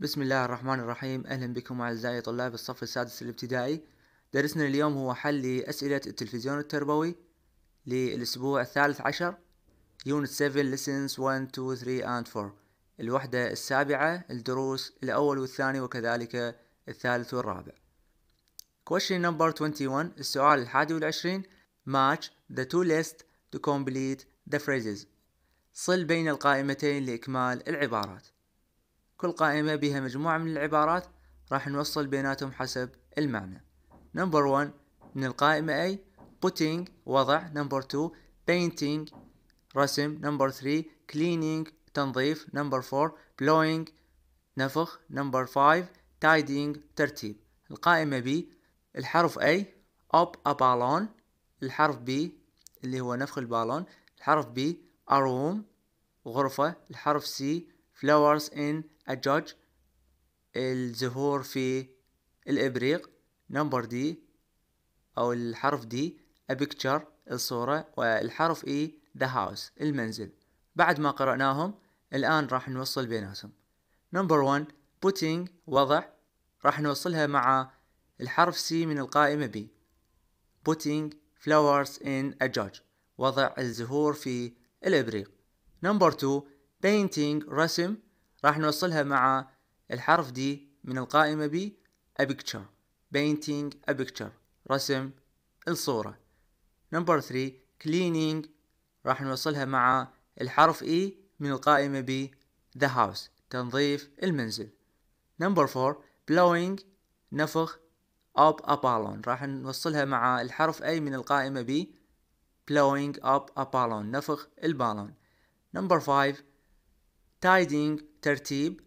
بسم الله الرحمن الرحيم أهلا بكم أعزائي طلاب الصف السادس الابتدائي درسنا اليوم هو حل لأسئلة التلفزيون التربوي للأسبوع الثالث عشر Unit 7 Lessons 1, 2, 3 and 4 الوحدة السابعة الدروس الأول والثاني وكذلك الثالث والرابع Question number 21 السؤال الحادي والعشرين Match the two lists to complete the phrases صل بين القائمتين لإكمال العبارات كل قائمة بها مجموعة من العبارات راح نوصل بيناتهم حسب المعنى نمبر 1 من القائمة A putting وضع نمبر 2 painting رسم نمبر 3 cleaning تنظيف نمبر 4 blowing نفخ نمبر 5 tidying ترتيب القائمة B الحرف A up a balloon الحرف B اللي هو نفخ البالون الحرف B a room غرفة الحرف C flowers in a jug الزهور في الإبريق نمبر دي أو الحرف دي a picture الصورة والحرف E the house المنزل بعد ما قرأناهم الآن راح نوصل بيناتهم نمبر وان putting وضع راح نوصلها مع الحرف C من القائمة B putting flowers in a jug وضع الزهور في الإبريق نمبر تو painting رسم راح نوصلها مع الحرف دي من القائمة ب a picture painting a picture رسم الصورة number three cleaning راح نوصلها مع الحرف E من القائمة ب the house تنظيف المنزل number four blowing نفخ up a balloon راح نوصلها مع الحرف A من القائمة ب blowing up a balloon نفخ البالون number five تايدينج ترتيب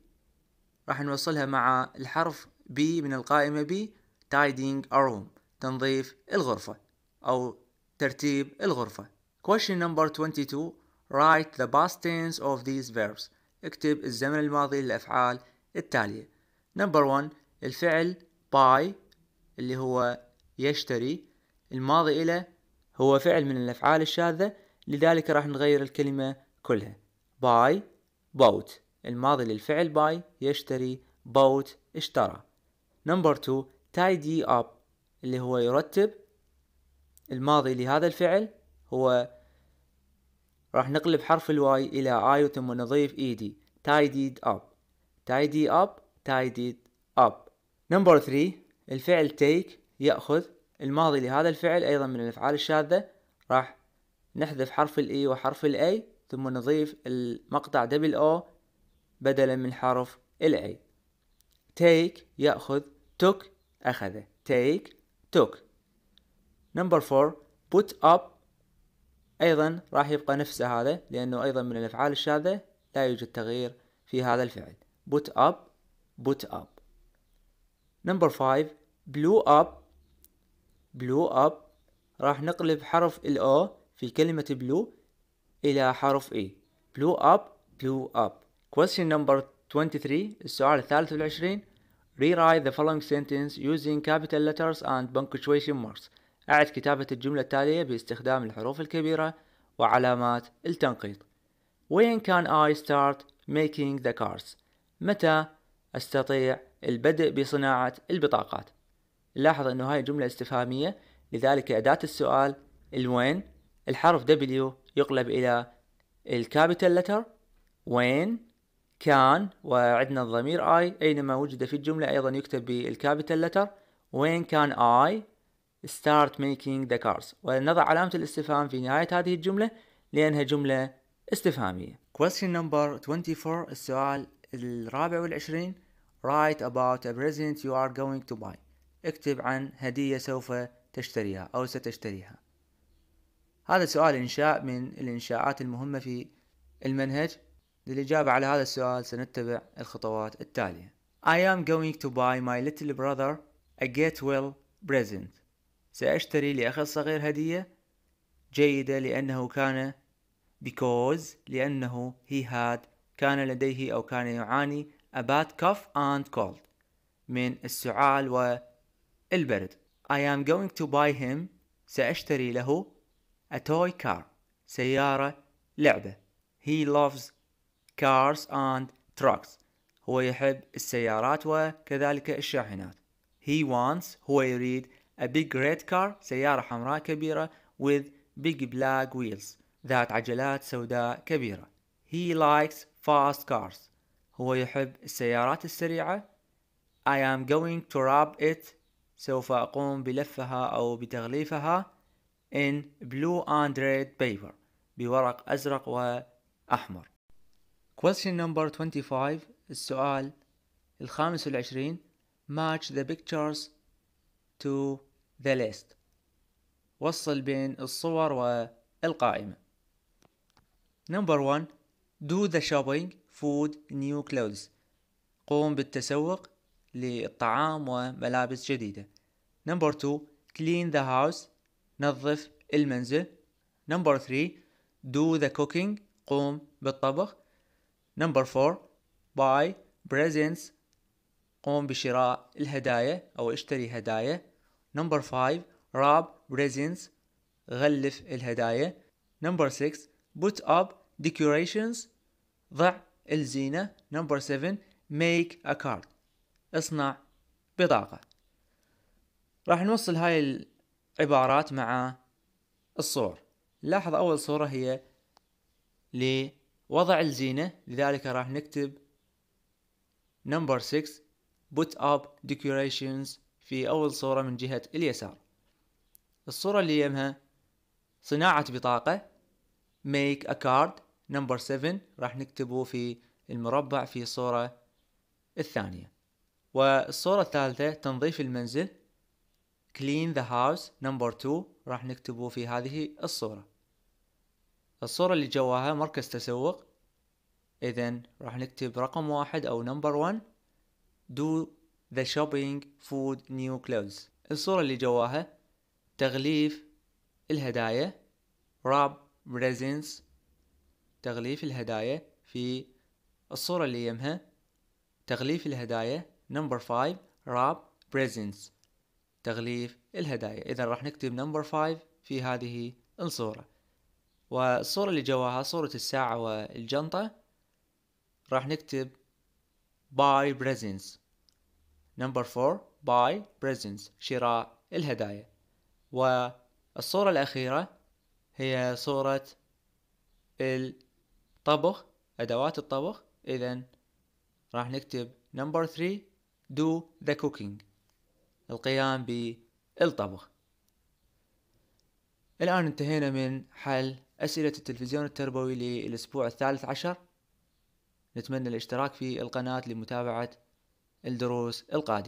راح نوصلها مع الحرف B من القائمة B تايدينج a room تنظيف الغرفة أو ترتيب الغرفة question number 22 write the past tense of these verbs اكتب الزمن الماضي للأفعال التالية number 1 الفعل buy اللي هو يشتري الماضي إلى هو فعل من الأفعال الشاذة لذلك راح نغير الكلمة كلها buy bought الماضي للفعل باي يشتري bought اشترى نمبر تو tidy up اللي هو يرتب الماضي لهذا الفعل هو راح نقلب حرف الواي إلى آي ثم نضيف إيدي tidied up tidy up tidied up نمبر ثري الفعل take يأخذ الماضي لهذا الفعل أيضا من الأفعال الشاذة راح نحذف حرف الإي e وحرف الأي ثم نضيف المقطع دبل او بدلا من حرف الاي take يأخذ took أخذه take took نمبر 4 put up أيضا راح يبقى نفسه هذا لأنه أيضا من الأفعال الشاذة لا يوجد تغيير في هذا الفعل put up put up نمبر 5 بلو up بلو up راح نقلب حرف ال في كلمة blue إلى حرف E blue up blue up question number 23 السؤال الثالث والعشرين rewrite the following sentence using capital letters and punctuation marks أعد كتابة الجملة التالية باستخدام الحروف الكبيرة وعلامات التنقيط When can I start making the cards? متى أستطيع البدء بصناعة البطاقات؟ لاحظ أنه هاي جملة استفهامية لذلك أداة السؤال الوين الحرف W يقلب إلى الكابيتال لتر وين كان وعندنا الضمير I أينما وجد في الجملة أيضا يكتب بالكابيتال لتر وين كان I start making the cars ونضع علامة الاستفهام في نهاية هذه الجملة لأنها جملة استفهامية question number 24 السؤال الرابع والعشرين write about a present you are going to buy اكتب عن هدية سوف تشتريها أو ستشتريها هذا سؤال إنشاء من الإنشاءات المهمة في المنهج للإجابة على هذا السؤال سنتبع الخطوات التالية I am going to buy my little brother a get well present سأشتري لأخي الصغير هدية جيدة لأنه كان because لأنه he had كان لديه أو كان يعاني a bad cough and cold من السعال والبرد I am going to buy him سأشتري له A toy car سيارة لعبة He loves cars and trucks هو يحب السيارات وكذلك الشاحنات He wants هو يريد a big red car سيارة حمراء كبيرة with big black wheels ذات عجلات سوداء كبيرة He likes fast cars هو يحب السيارات السريعة I am going to wrap it سوف أقوم بلفها أو بتغليفها in blue and red paper بورق أزرق وأحمر question number 25 السؤال الخامس والعشرين match the pictures to the list وصل بين الصور والقائمة number 1 do the shopping food new clothes قوم بالتسوق للطعام وملابس جديدة number 2 clean the house نظف المنزل نمبر 3 do the cooking قوم بالطبخ نمبر 4 buy presents قوم بشراء الهدايا أو اشتري هدايا نمبر 5 wrap presents غلف الهدايا نمبر 6 put up decorations ضع الزينة نمبر 7 make a card اصنع بطاقة راح نوصل هاي عبارات مع الصور لاحظ أول صورة هي لوضع الزينة لذلك راح نكتب number 6 put up decorations في أول صورة من جهة اليسار الصورة اللي يمها صناعة بطاقة make a card number 7 راح نكتبه في المربع في الصورة الثانية والصورة الثالثة تنظيف المنزل clean the house number 2 راح نكتبه في هذه الصورة الصورة اللي جواها مركز تسوق إذا راح نكتب رقم واحد أو number 1 do the shopping food new clothes الصورة اللي جواها تغليف الهدايا wrap presents تغليف الهدايا في الصورة اللي يمها تغليف الهدايا number 5 wrap presents تغليف الهدايا إذا راح نكتب نمبر 5 في هذه الصورة والصورة اللي جواها صورة الساعة والجنطة راح نكتب buy presents number 4 buy presents شراء الهدايا والصورة الأخيرة هي صورة الطبخ أدوات الطبخ إذا راح نكتب number 3 do the cooking القيام بالطبخ الآن انتهينا من حل أسئلة التلفزيون التربوي للأسبوع الثالث عشر نتمنى الاشتراك في القناة لمتابعة الدروس القادمة